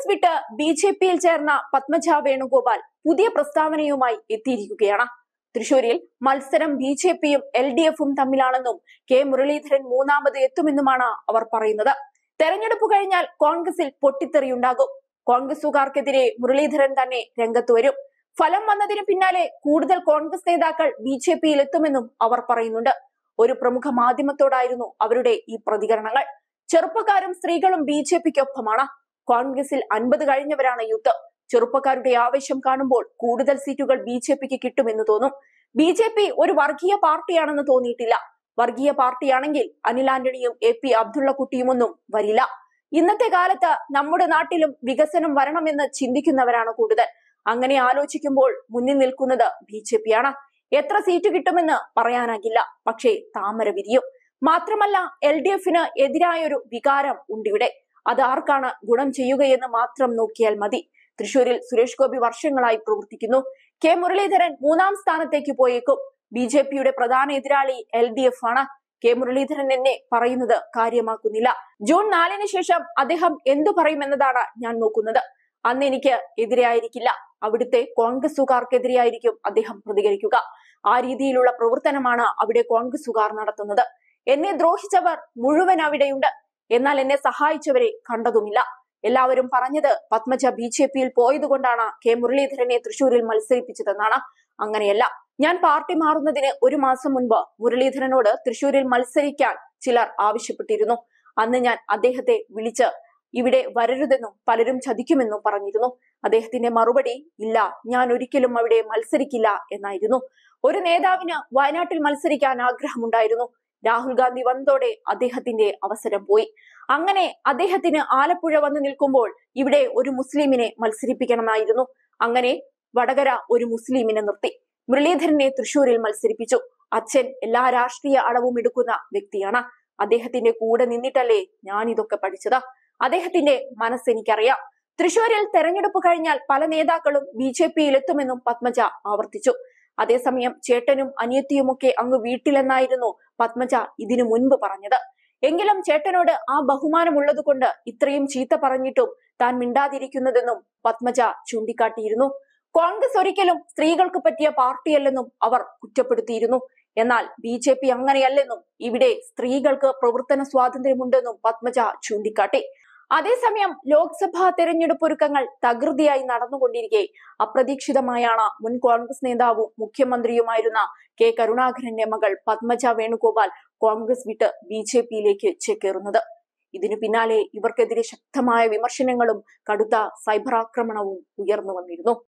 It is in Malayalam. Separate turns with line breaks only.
കോൺഗ്രസ് വിട്ട് ബി ജെ പിയിൽ ചേർന്ന പത്മജ വേണുഗോപാൽ പുതിയ പ്രസ്താവനയുമായി എത്തിയിരിക്കുകയാണ് തൃശൂരിൽ മത്സരം ബി ജെ പിയും എൽ ഡി എഫും തമ്മിലാണെന്നും കെ മുരളീധരൻ മൂന്നാമത് എത്തുമെന്നുമാണ് അവർ പറയുന്നത് തെരഞ്ഞെടുപ്പ് കഴിഞ്ഞാൽ കോൺഗ്രസിൽ പൊട്ടിത്തെറിയുണ്ടാകും കോൺഗ്രസുകാർക്കെതിരെ മുരളീധരൻ തന്നെ രംഗത്ത് വരും ഫലം വന്നതിന് പിന്നാലെ കൂടുതൽ കോൺഗ്രസ് നേതാക്കൾ ബി ജെ പിയിൽ എത്തുമെന്നും അവർ പറയുന്നുണ്ട് ഒരു പ്രമുഖ മാധ്യമത്തോടായിരുന്നു അവരുടെ ഈ പ്രതികരണങ്ങൾ ചെറുപ്പക്കാരും സ്ത്രീകളും ബി ജെ പിക്കൊപ്പമാണ് കോൺഗ്രസിൽ അൻപത് കഴിഞ്ഞവരാണ് യൂത്ത് ചെറുപ്പക്കാരുടെ ആവേശം കാണുമ്പോൾ കൂടുതൽ സീറ്റുകൾ ബി ജെ പിക്ക് കിട്ടുമെന്ന് തോന്നും ബി ജെ പി ഒരു വർഗീയ പാർട്ടിയാണെന്ന് തോന്നിയിട്ടില്ല വർഗീയ പാർട്ടിയാണെങ്കിൽ അനിൽ ആന്റണിയും എ പി അബ്ദുള്ള കുട്ടിയുമൊന്നും വരില്ല ഇന്നത്തെ കാലത്ത് നമ്മുടെ നാട്ടിലും വികസനം വരണമെന്ന് ചിന്തിക്കുന്നവരാണ് കൂടുതൽ അങ്ങനെ ആലോചിക്കുമ്പോൾ മുന്നിൽ നിൽക്കുന്നത് ബി ജെ ആണ് എത്ര സീറ്റ് കിട്ടുമെന്ന് പറയാനാകില്ല പക്ഷേ താമര വിരിയും മാത്രമല്ല എൽ ഡി എഫിന് എതിരായൊരു വികാരം ഉണ്ട് അത് ആർക്കാണ് ഗുണം ചെയ്യുകയെന്ന് മാത്രം നോക്കിയാൽ മതി തൃശൂരിൽ സുരേഷ് ഗോപി വർഷങ്ങളായി പ്രവർത്തിക്കുന്നു കെ മുരളീധരൻ മൂന്നാം സ്ഥാനത്തേക്ക് പോയേക്കും ബി ജെ പിയുടെ പ്രധാന എതിരാളി എൽ ഡി എഫ് ആണ് കെ മുരളീധരൻ എന്നെ പറയുന്നത് കാര്യമാക്കുന്നില്ല ജൂൺ നാലിന് ശേഷം അദ്ദേഹം എന്തു പറയുമെന്നതാണ് ഞാൻ നോക്കുന്നത് അന്ന് എനിക്ക് എതിരെയായിരിക്കില്ല അവിടുത്തെ കോൺഗ്രസുകാർക്കെതിരെയായിരിക്കും അദ്ദേഹം പ്രതികരിക്കുക ആ രീതിയിലുള്ള പ്രവർത്തനമാണ് അവിടെ കോൺഗ്രസുകാർ നടത്തുന്നത് എന്നെ ദ്രോഹിച്ചവർ മുഴുവൻ അവിടെയുണ്ട് എന്നാൽ എന്നെ സഹായിച്ചവരെ കണ്ടതുമില്ല എല്ലാവരും പറഞ്ഞത് പത്മജ ബി ജെ പിയിൽ പോയതുകൊണ്ടാണ് കെ മുരളീധരനെ തൃശൂരിൽ മത്സരിപ്പിച്ചതെന്നാണ് അങ്ങനെയല്ല ഞാൻ പാർട്ടി മാറുന്നതിന് ഒരു മാസം മുൻപ് മുരളീധരനോട് തൃശൂരിൽ മത്സരിക്കാൻ ചിലർ ആവശ്യപ്പെട്ടിരുന്നു അന്ന് ഞാൻ അദ്ദേഹത്തെ വിളിച്ച് ഇവിടെ വരരുതെന്നും പലരും ചതിക്കുമെന്നും പറഞ്ഞിരുന്നു അദ്ദേഹത്തിന്റെ മറുപടി ഇല്ല ഞാൻ ഒരിക്കലും അവിടെ മത്സരിക്കില്ല എന്നായിരുന്നു ഒരു നേതാവിന് വയനാട്ടിൽ മത്സരിക്കാൻ ആഗ്രഹമുണ്ടായിരുന്നു രാഹുൽ ഗാന്ധി വന്നതോടെ അദ്ദേഹത്തിന്റെ അവസരം പോയി അങ്ങനെ അദ്ദേഹത്തിന് ആലപ്പുഴ വന്ന് നിൽക്കുമ്പോൾ ഇവിടെ ഒരു മുസ്ലിമിനെ മത്സരിപ്പിക്കണമായിരുന്നു അങ്ങനെ വടകര ഒരു മുസ്ലിമിനെ നിർത്തി മുരളീധരനെ തൃശൂരിൽ മത്സരിപ്പിച്ചു അച്ഛൻ എല്ലാ രാഷ്ട്രീയ അളവും എടുക്കുന്ന വ്യക്തിയാണ് അദ്ദേഹത്തിന്റെ കൂടെ നിന്നിട്ടല്ലേ ഞാൻ ഇതൊക്കെ പഠിച്ചത് അദ്ദേഹത്തിന്റെ മനസ്സ് എനിക്കറിയാം തൃശൂരിൽ തെരഞ്ഞെടുപ്പ് കഴിഞ്ഞാൽ പല നേതാക്കളും ബി ജെ പിയിൽ എത്തുമെന്നും പത്മജ ആവർത്തിച്ചു അതേസമയം ചേട്ടനും അനിയത്തിയുമൊക്കെ അങ്ങ് വീട്ടിലെന്നായിരുന്നു പത്മജ ഇതിനു മുൻപ് പറഞ്ഞത് എങ്കിലും ചേട്ടനോട് ആ ബഹുമാനമുള്ളത് കൊണ്ട് ഇത്രയും ചീത്ത പറഞ്ഞിട്ടും താൻ മിണ്ടാതിരിക്കുന്നതെന്നും പത്മജ ചൂണ്ടിക്കാട്ടിയിരുന്നു കോൺഗ്രസ് ഒരിക്കലും സ്ത്രീകൾക്ക് പറ്റിയ പാർട്ടിയല്ലെന്നും അവർ കുറ്റപ്പെടുത്തിയിരുന്നു എന്നാൽ ബി ജെ പി അങ്ങനെയല്ലെന്നും ഇവിടെ സ്ത്രീകൾക്ക് പ്രവർത്തന സ്വാതന്ത്ര്യമുണ്ടെന്നും പത്മജ ചൂണ്ടിക്കാട്ടി അതേസമയം ലോക്സഭാ തെരഞ്ഞെടുപ്പ് ഒരുക്കങ്ങൾ തകൃതിയായി നടന്നുകൊണ്ടിരിക്കെ അപ്രതീക്ഷിതമായാണ് മുൻ കോൺഗ്രസ് നേതാവും മുഖ്യമന്ത്രിയുമായിരുന്ന കെ കരുണാകരന്റെ മകൾ പത്മജ വേണുഗോപാൽ കോൺഗ്രസ് വിട്ട് ബി ജെ പിയിലേക്ക് ചേക്കേറുന്നത് ഇതിനു പിന്നാലെ ഇവർക്കെതിരെ ശക്തമായ വിമർശനങ്ങളും കടുത്ത സൈബർ ആക്രമണവും ഉയർന്നു വന്നിരുന്നു